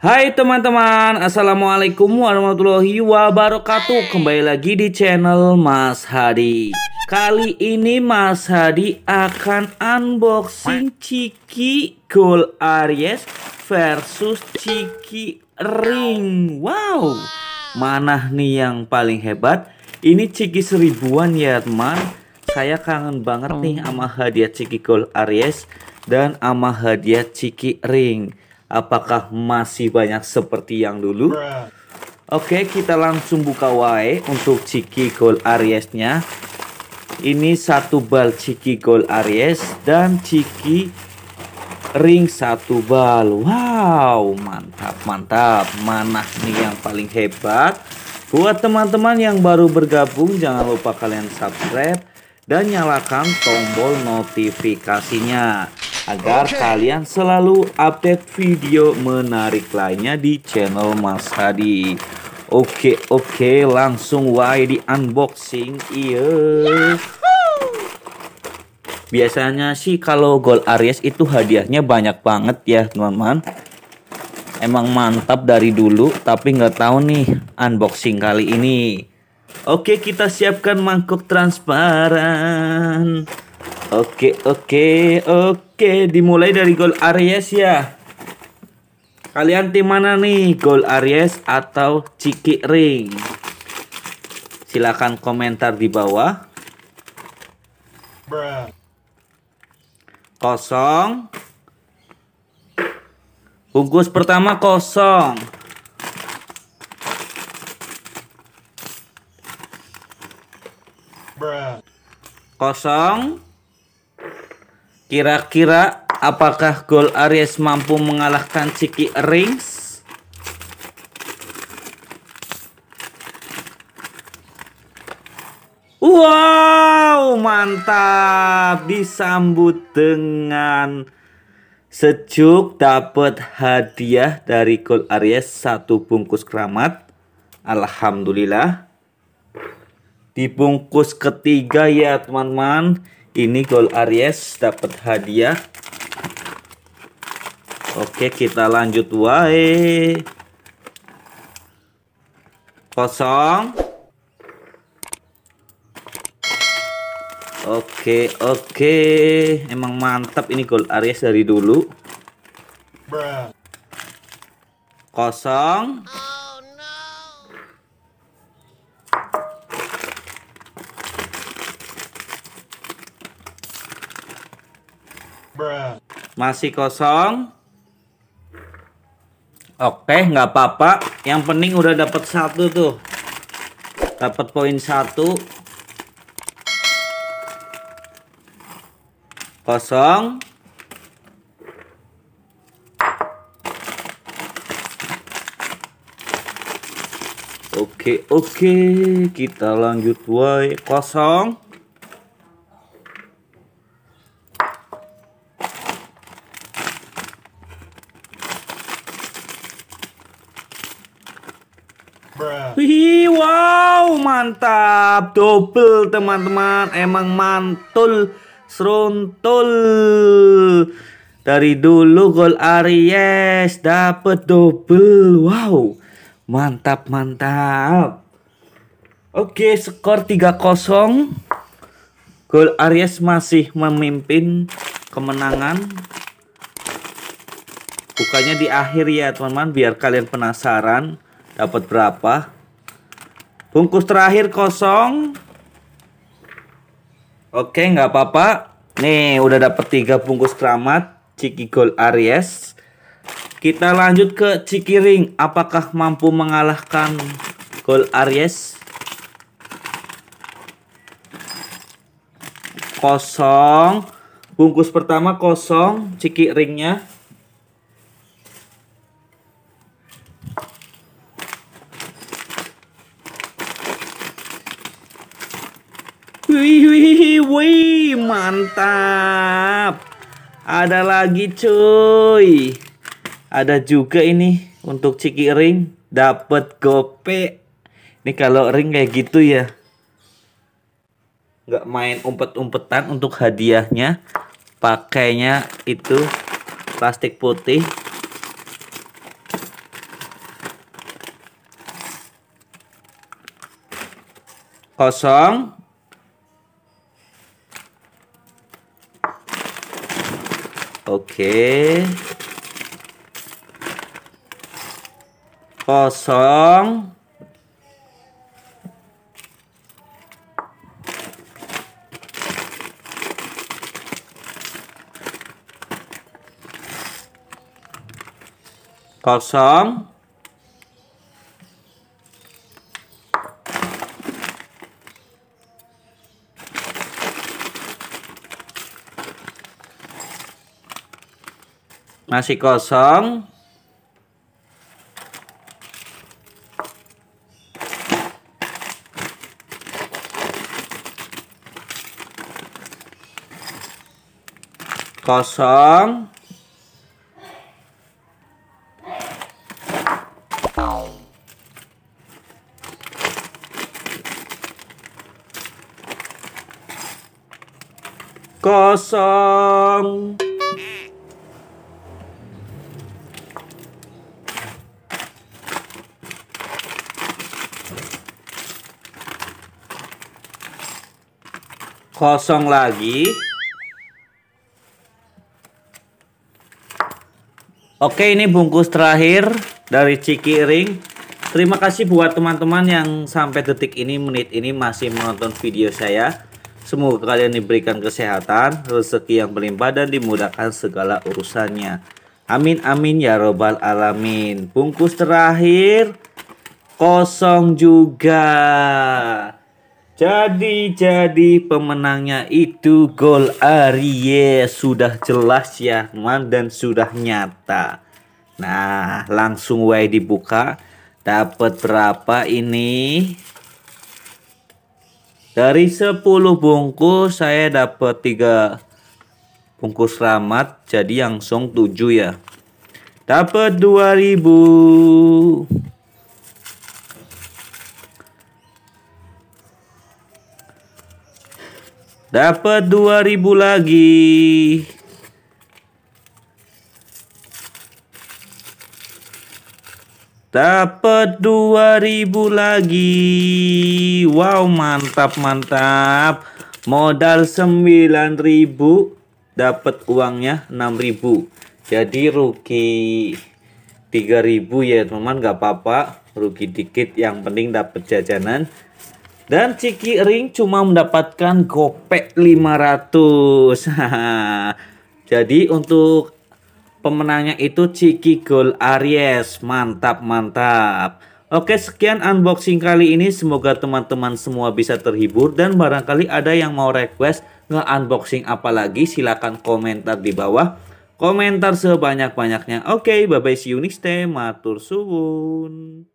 Hai teman-teman, Assalamualaikum warahmatullahi wabarakatuh Kembali lagi di channel Mas Hadi Kali ini Mas Hadi akan unboxing Ciki Gold Aries versus Ciki Ring Wow, mana nih yang paling hebat? Ini Ciki seribuan ya teman Saya kangen banget nih oh. sama hadiah Ciki Gold Aries dan sama hadiah Ciki Ring apakah masih banyak seperti yang dulu? Oke, okay, kita langsung buka wae untuk Ciki Gold Ariesnya. Ini satu bal Ciki Gold Aries dan Ciki ring satu bal. Wow, mantap, mantap. Mana nih yang paling hebat? Buat teman-teman yang baru bergabung, jangan lupa kalian subscribe dan nyalakan tombol notifikasinya agar okay. kalian selalu update video menarik lainnya di channel Mas Hadi. Oke, okay, oke, okay, langsung wae di unboxing. Iya. Biasanya sih kalau Gold Aries itu hadiahnya banyak banget ya, teman-teman. Emang mantap dari dulu, tapi nggak tahu nih unboxing kali ini. Oke, kita siapkan mangkuk transparan. Oke, oke, oke. Dimulai dari gol Aries ya. Kalian tim mana nih? Gol Aries atau Ciki Ring? Silahkan komentar di bawah. Kosong. Bungkus pertama kosong. Kosong. Kira-kira apakah gol Aries mampu mengalahkan Ciki Rings? Wow, mantap. Disambut dengan sejuk dapat hadiah dari Gol Aries satu bungkus keramat. Alhamdulillah. Di bungkus ketiga ya, teman-teman. Ini Gol Aries dapat hadiah. Oke, kita lanjut wae. Kosong. Oke, oke. Emang mantap ini Gol Aries dari dulu. Kosong. Masih kosong. Oke, nggak apa-apa. Yang penting udah dapat satu tuh. Dapat poin satu. Kosong. Oke, oke. Kita lanjut, woi. Kosong. Mantap, double teman-teman. Emang mantul, seruntul. Dari dulu gol Aries dapet double. Wow. Mantap, mantap. Oke, skor 3-0. Gol Aries masih memimpin kemenangan. Bukannya di akhir ya, teman-teman, biar kalian penasaran dapat berapa. Bungkus terakhir kosong. Oke, nggak apa-apa. Nih, udah dapet tiga bungkus keramat Ciki Gold Aries. Kita lanjut ke ciki ring, Apakah mampu mengalahkan Gold Aries? Kosong. Bungkus pertama kosong, Ciki ringnya. wih, mantap. Ada lagi cuy. Ada juga ini untuk ciki ring dapat gope. Ini kalau ring kayak gitu ya. Nggak main umpet-umpetan untuk hadiahnya. Pakainya itu plastik putih. Kosong, Oke. Kosong. kosong masih kosong kosong kosong kosong lagi oke ini bungkus terakhir dari ciki ring terima kasih buat teman-teman yang sampai detik ini menit ini masih menonton video saya semoga kalian diberikan kesehatan rezeki yang berlimpah dan dimudahkan segala urusannya amin amin ya robbal alamin bungkus terakhir kosong juga jadi jadi pemenangnya itu gol Arie sudah jelas ya teman dan sudah nyata. Nah langsung way dibuka dapat berapa ini? Dari 10 bungkus saya dapat 3 bungkus ramat jadi yang song 7 ya. Dapat 2000 Dapat 2000 lagi. Dapat 2000 lagi. Wow, mantap mantap. Modal 9000 dapat uangnya 6000. Jadi rugi 3000 ya, teman-teman nggak apa-apa. Rugi dikit yang penting dapat jajanan dan Ciki Ring cuma mendapatkan gopek 500. Jadi untuk pemenangnya itu Ciki Gold Aries. Mantap, mantap. Oke, sekian unboxing kali ini. Semoga teman-teman semua bisa terhibur dan barangkali ada yang mau request nge-unboxing apa lagi. silahkan komentar di bawah. Komentar sebanyak-banyaknya. Oke, bye-bye. See you next time. Matur suwun.